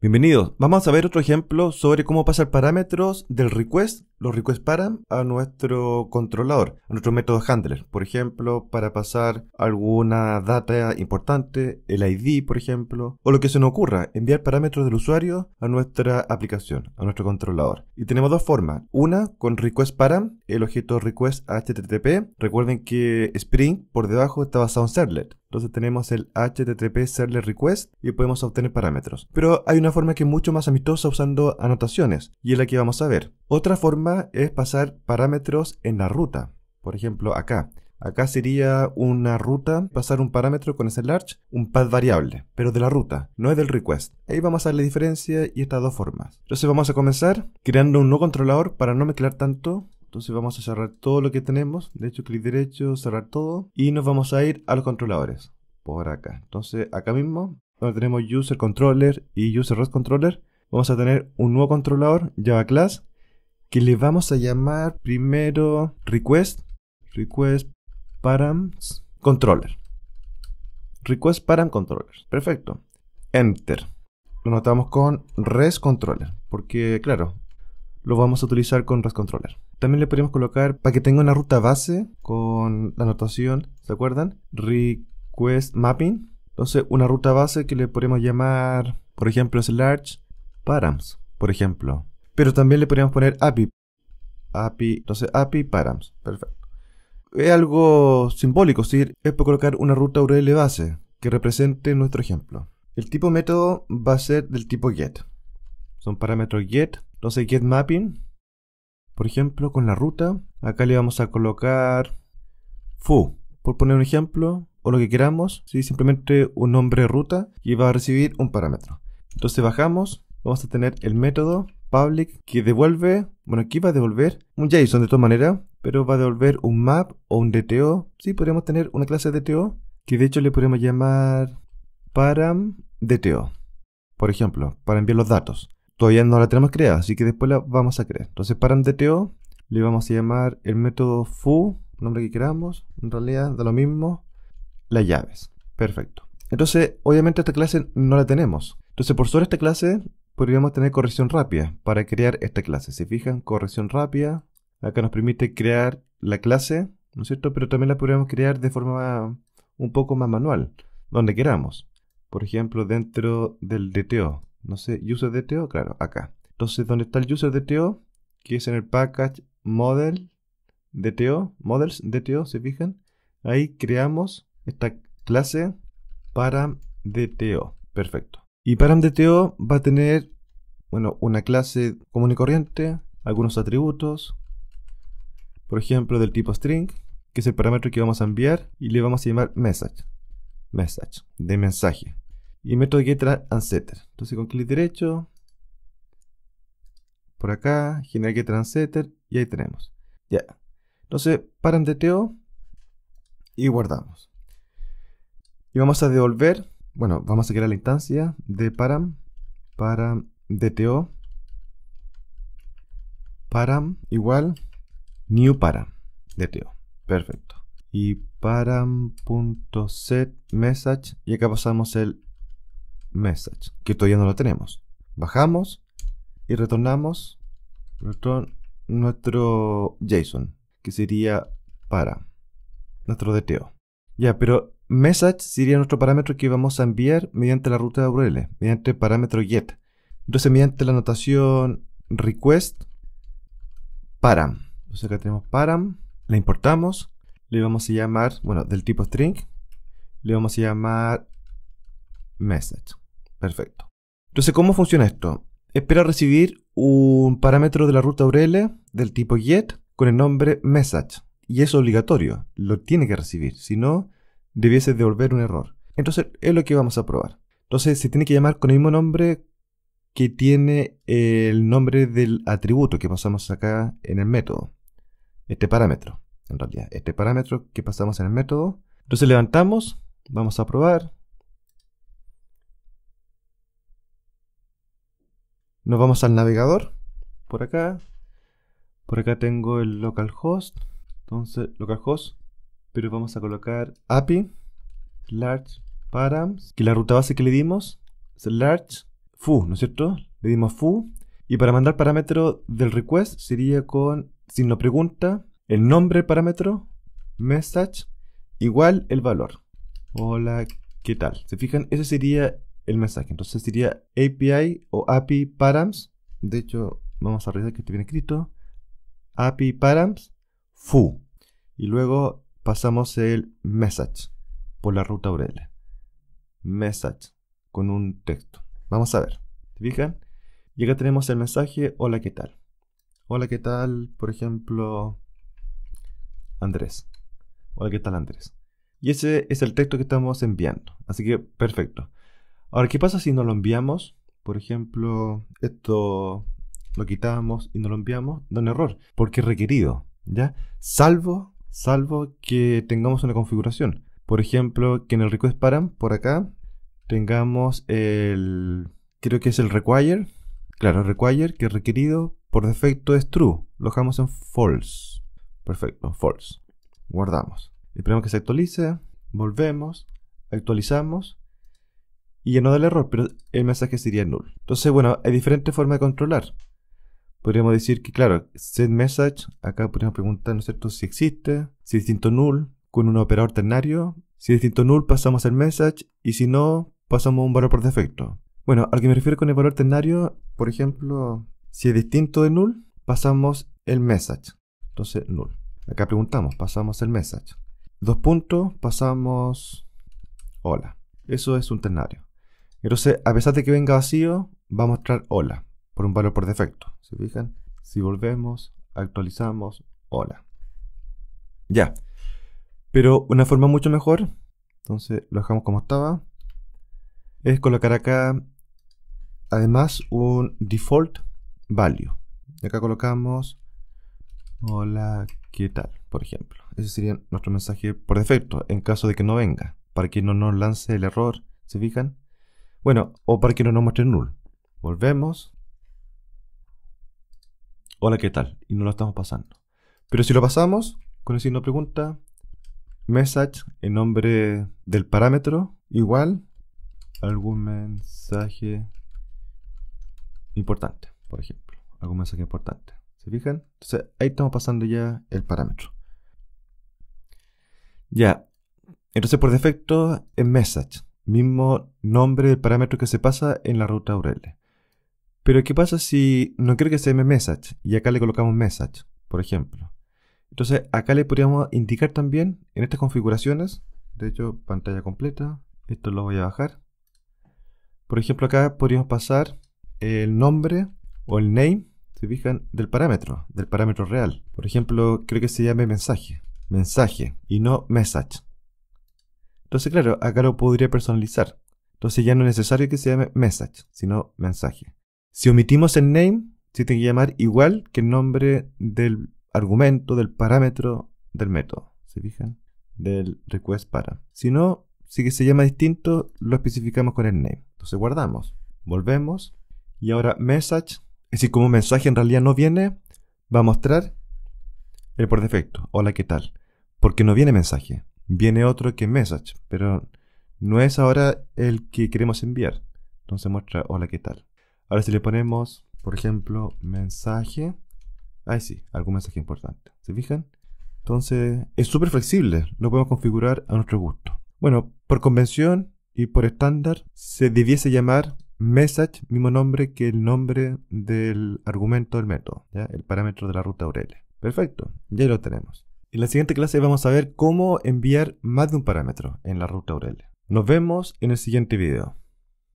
Bienvenidos. Vamos a ver otro ejemplo sobre cómo pasar parámetros del request los request param a nuestro controlador, a nuestro método handler. Por ejemplo, para pasar alguna data importante, el ID, por ejemplo, o lo que se nos ocurra, enviar parámetros del usuario a nuestra aplicación, a nuestro controlador. Y tenemos dos formas. Una con request param, el objeto request HTTP. Recuerden que Spring por debajo está basado en servlet. Entonces tenemos el HTTP Servlet Request y podemos obtener parámetros. Pero hay una forma que es mucho más amistosa usando anotaciones y es la que vamos a ver. Otra forma es pasar parámetros en la ruta. Por ejemplo, acá. Acá sería una ruta, pasar un parámetro con ese large, un path variable, pero de la ruta, no es del request. Ahí vamos a hacer la diferencia y estas dos formas. Entonces vamos a comenzar creando un nuevo controlador para no mezclar tanto. Entonces vamos a cerrar todo lo que tenemos. De hecho, clic derecho, cerrar todo. Y nos vamos a ir a los controladores. Por acá. Entonces acá mismo, donde tenemos user controller y user rest controller, vamos a tener un nuevo controlador Java class que le vamos a llamar primero request, request params controller. Request param controller. Perfecto. Enter. Lo notamos con res controller, porque claro, lo vamos a utilizar con res controller. También le podemos colocar para que tenga una ruta base con la anotación, ¿se acuerdan? Request mapping. Entonces, una ruta base que le podemos llamar, por ejemplo, es large params, por ejemplo pero también le podríamos poner API. API, entonces API params, perfecto. Es algo simbólico, es es para colocar una ruta URL base que represente nuestro ejemplo. El tipo método va a ser del tipo get. Son parámetros get, entonces get mapping. Por ejemplo, con la ruta, acá le vamos a colocar foo, por poner un ejemplo, o lo que queramos, simplemente un nombre ruta y va a recibir un parámetro. Entonces bajamos, vamos a tener el método public que devuelve, bueno, aquí va a devolver un JSON de todas maneras, pero va a devolver un map o un DTO. si, podríamos tener una clase de DTO que de hecho le podemos llamar param DTO, por ejemplo, para enviar los datos. Todavía no la tenemos creada, así que después la vamos a crear. Entonces, param DTO le vamos a llamar el método foo, nombre que queramos, en realidad da lo mismo, las llaves. Perfecto. Entonces, obviamente esta clase no la tenemos. Entonces, por sobre esta clase podríamos tener corrección rápida para crear esta clase. Se fijan, corrección rápida, acá nos permite crear la clase, ¿no es cierto? Pero también la podríamos crear de forma un poco más manual, donde queramos. Por ejemplo, dentro del DTO, no sé, user DTO, claro, acá. Entonces, ¿dónde está el user DTO, que es en el package model DTO, models DTO, se fijan, ahí creamos esta clase para DTO. Perfecto. Y ParamDTO va a tener, bueno, una clase común y corriente, algunos atributos, por ejemplo, del tipo string, que es el parámetro que vamos a enviar y le vamos a llamar message, message, de mensaje. Y meto método and Entonces con clic derecho, por acá, generar and y ahí tenemos. Ya. Entonces, paramDTO y guardamos. Y vamos a devolver bueno, vamos a crear la instancia de param, param dto, param igual new param dto. Perfecto. Y param.setMessage, message y acá pasamos el message, que todavía no lo tenemos. Bajamos y retornamos nuestro JSON, que sería para nuestro DTO. Ya, pero Message sería nuestro parámetro que vamos a enviar mediante la ruta de URL, mediante el parámetro get. Entonces, mediante la anotación request param. Entonces, acá tenemos param, la importamos, le vamos a llamar, bueno, del tipo string, le vamos a llamar message. Perfecto. Entonces, ¿cómo funciona esto? Espera recibir un parámetro de la ruta URL del tipo get con el nombre message. Y es obligatorio, lo tiene que recibir. Si no, debiese devolver un error. Entonces es lo que vamos a probar. Entonces se tiene que llamar con el mismo nombre que tiene el nombre del atributo que pasamos acá en el método. Este parámetro, en realidad. Este parámetro que pasamos en el método. Entonces levantamos, vamos a probar. Nos vamos al navegador, por acá. Por acá tengo el localhost. Entonces, localhost pero vamos a colocar API large params, que la ruta base que le dimos es large foo, ¿no es cierto? Le dimos foo y para mandar parámetro del request sería con signo pregunta, el nombre parámetro, message, igual el valor. Hola, ¿qué tal? ¿Se fijan? Ese sería el mensaje. Entonces sería API o API params. De hecho, vamos a revisar que esté bien escrito. API params foo. Y luego pasamos el message por la ruta URL. Message con un texto. Vamos a ver. ¿Te fijan? Y acá tenemos el mensaje hola, ¿qué tal? Hola, ¿qué tal? Por ejemplo, Andrés. Hola, ¿qué tal Andrés? Y ese es el texto que estamos enviando. Así que perfecto. Ahora, ¿qué pasa si no lo enviamos? Por ejemplo, esto lo quitamos y no lo enviamos. Da un error, porque es requerido, ¿ya? Salvo salvo que tengamos una configuración. Por ejemplo, que en el request param, por acá, tengamos el, creo que es el require, claro, require, que requerido por defecto es true, lo dejamos en false. Perfecto, false. Guardamos. Esperamos que se actualice, volvemos, actualizamos y ya no da el error, pero el mensaje sería null. Entonces, bueno, hay diferentes formas de controlar podríamos decir que, claro, set message, acá podríamos preguntar, ¿no es cierto?, si existe, si es distinto null con un operador ternario, si es distinto null pasamos el message y si no, pasamos un valor por defecto. Bueno, al que me refiero con el valor ternario, por ejemplo, si es distinto de null, pasamos el message. Entonces, null. Acá preguntamos, pasamos el message. Dos puntos, pasamos hola. Eso es un ternario. Entonces, a pesar de que venga vacío, va a mostrar hola por un valor por defecto. ¿Se fijan? Si volvemos, actualizamos, hola. Ya. Pero una forma mucho mejor, entonces lo dejamos como estaba, es colocar acá además un default value. Y acá colocamos hola, ¿qué tal? Por ejemplo. Ese sería nuestro mensaje por defecto, en caso de que no venga, para que no nos lance el error, ¿se fijan? Bueno, o para que no nos muestre null. Volvemos, hola, ¿qué tal? Y no lo estamos pasando. Pero si lo pasamos, con el signo pregunta, message en nombre del parámetro igual algún mensaje importante, por ejemplo. Algún mensaje importante. ¿Se fijan? Entonces ahí estamos pasando ya el parámetro. Ya. Entonces por defecto es message. Mismo nombre del parámetro que se pasa en la ruta URL. Pero ¿qué pasa si no quiero que se llame message y acá le colocamos message, por ejemplo? Entonces acá le podríamos indicar también en estas configuraciones, de hecho pantalla completa, esto lo voy a bajar. Por ejemplo acá podríamos pasar el nombre o el name, se fijan, del parámetro, del parámetro real. Por ejemplo, creo que se llame mensaje, mensaje y no message. Entonces claro, acá lo podría personalizar. Entonces ya no es necesario que se llame message, sino mensaje. Si omitimos el name, se tiene que llamar igual que el nombre del argumento, del parámetro del método. ¿Se fijan? Del request para. Si no, si que se llama distinto, lo especificamos con el name. Entonces guardamos. Volvemos. Y ahora message. Es decir, como mensaje en realidad no viene, va a mostrar el por defecto. Hola, ¿qué tal? Porque no viene mensaje. Viene otro que message, pero no es ahora el que queremos enviar. Entonces muestra hola, ¿qué tal? Ahora si le ponemos, por ejemplo, mensaje. Ahí sí, algún mensaje importante. ¿Se fijan? Entonces, es súper flexible, lo podemos configurar a nuestro gusto. Bueno, por convención y por estándar, se debiese llamar message, mismo nombre que el nombre del argumento del método, ¿ya? el parámetro de la ruta URL. Perfecto, ya lo tenemos. En la siguiente clase vamos a ver cómo enviar más de un parámetro en la ruta URL. Nos vemos en el siguiente video.